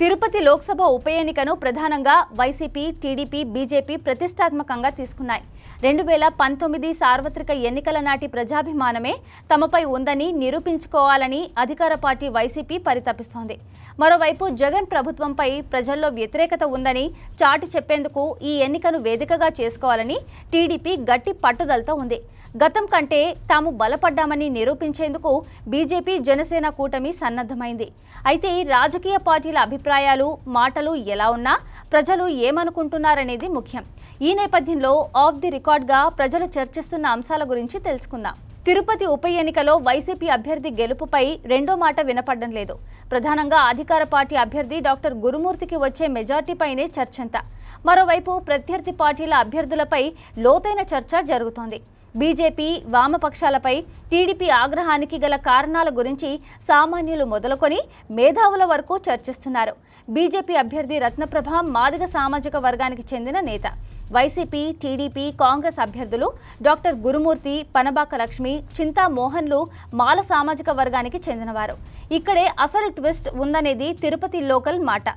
తిరుపతి లోక్సభ ఉప ఎన్నికను ప్రధానంగా వైసీపీ టీడీపీ బీజేపీ ప్రతిష్టాత్మకంగా తీసుకున్నాయి రెండు వేల పంతొమ్మిది సార్వత్రిక ఎన్నికల నాటి ప్రజాభిమానమే తమపై ఉందని నిరూపించుకోవాలని అధికార పార్టీ వైసీపీ పరితపిస్తోంది మరోవైపు జగన్ ప్రభుత్వంపై ప్రజల్లో వ్యతిరేకత ఉందని చాటి చెప్పేందుకు ఈ ఎన్నికను వేదికగా చేసుకోవాలని టీడీపీ గట్టి పట్టుదలతో ఉంది గతం కంటే తాము బలపడ్డామని నిరూపించేందుకు బీజేపీ జనసేన కూటమి సన్నద్ధమైంది అయితే రాజకీయ పార్టీల అభిప్రాయాలు మాటలు ఎలా ఉన్నా ప్రజలు ఏమనుకుంటున్నారనేది ముఖ్యం ఈ నేపథ్యంలో ఆఫ్ ది రికార్డ్గా ప్రజలు చర్చిస్తున్న అంశాల గురించి తెలుసుకుందాం తిరుపతి ఉప ఎన్నికలో వైసీపీ అభ్యర్థి గెలుపుపై రెండో మాట వినపడడం లేదు ప్రధానంగా అధికార పార్టీ అభ్యర్థి డాక్టర్ గురుమూర్తికి వచ్చే మెజార్టీపైనే చర్చంత మరోవైపు ప్రత్యర్థి పార్టీల అభ్యర్థులపై లోతైన చర్చ జరుగుతోంది బీజేపీ వామపక్షాలపై టీడీపీ ఆగ్రహానికి గల కారణాల గురించి సామాన్యులు మొదలుకొని మేధావుల వరకు చర్చిస్తున్నారు బీజేపీ అభ్యర్థి రత్నప్రభ మాదిగ సామాజిక వర్గానికి చెందిన నేత వైసీపీ టీడీపీ కాంగ్రెస్ అభ్యర్థులు డాక్టర్ గురుమూర్తి పనబాక లక్ష్మి చింతా మోహన్లు మాల సామాజిక వర్గానికి చెందినవారు ఇక్కడే అసలు ట్విస్ట్ ఉందనేది తిరుపతి లోకల్ మాట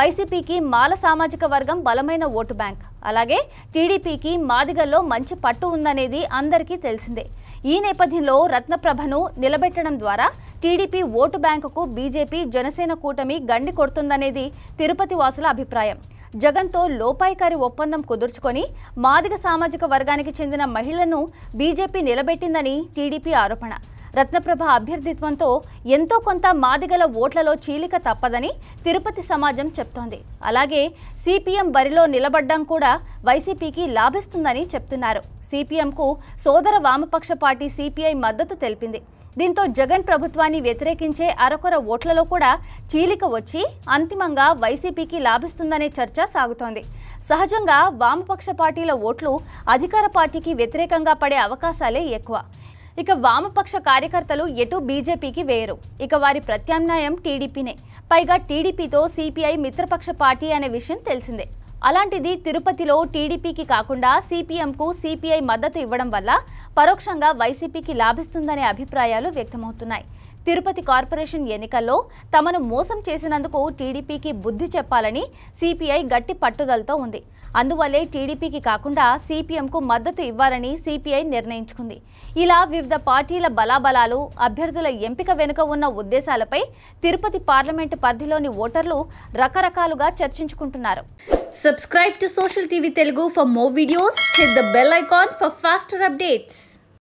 వైసీపీకి మాల సామాజిక వర్గం బలమైన ఓటు బ్యాంక్ అలాగే టీడీపీకి మాదిగల్లో మంచి పట్టు ఉందనేది అందరికీ తెలిసిందే ఈ నేపథ్యంలో రత్నప్రభను నిలబెట్టడం ద్వారా టీడీపీ ఓటు బ్యాంకుకు బీజేపీ జనసేన కూటమి గండి కొడుతుందనేది తిరుపతి వాసుల అభిప్రాయం జగన్తో లోపాయికారి ఒప్పందం కుదుర్చుకొని మాదిగ సామాజిక వర్గానికి చెందిన మహిళను బీజేపీ నిలబెట్టిందని టీడీపీ ఆరోపణ రత్నప్రభ అభ్యర్థిత్వంతో ఎంతో కొంత మాదిగల ఓట్లలో చీలిక తప్పదని తిరుపతి సమాజం చెప్తోంది అలాగే సిపిఎం బరిలో నిలబడ్డం కూడా వైసీపీకి లాభిస్తుందని చెప్తున్నారు సిపిఎంకు సోదర వామపక్ష పార్టీ సిపిఐ మద్దతు తెలిపింది దీంతో జగన్ ప్రభుత్వాన్ని వ్యతిరేకించే అరకొర ఓట్లలో కూడా చీలిక వచ్చి అంతిమంగా వైసీపీకి లాభిస్తుందనే చర్చ సాగుతోంది సహజంగా వామపక్ష పార్టీల ఓట్లు అధికార పార్టీకి వ్యతిరేకంగా పడే అవకాశాలే ఎక్కువ ఇక వామపక్ష కార్యకర్తలు ఎటు బీజేపీకి వేయరు ఇక వారి ప్రత్యామ్నాయం టీడీపీనే పైగా టీడీపీతో సిపిఐ మిత్రపక్ష పార్టీ అనే విషయం తెలిసిందే అలాంటిది తిరుపతిలో టీడీపీకి కాకుండా సిపిఎంకు సిపిఐ మద్దతు ఇవ్వడం వల్ల పరోక్షంగా వైసీపీకి లాభిస్తుందనే అభిప్రాయాలు వ్యక్తమవుతున్నాయి తిరుపతి కార్పొరేషన్ ఎన్నికల్లో తమను మోసం చేసినందుకు టీడీపీకి బుద్ధి చెప్పాలని సిపిఐ గట్టి పట్టుదలతో ఉంది అందువల్లే టీడీపీకి కాకుండా సిపిఎంకు మద్దతు ఇవ్వాలని సిపిఐ నిర్ణయించుకుంది ఇలా వివిధ పార్టీల బలాబలాలు అభ్యర్థుల ఎంపిక వెనుక ఉన్న ఉద్దేశాలపై తిరుపతి పార్లమెంటు పరిధిలోని ఓటర్లు రకరకాలుగా చర్చించుకుంటున్నారు subscribe to Social TV Telugu for more videos hit the bell icon for faster updates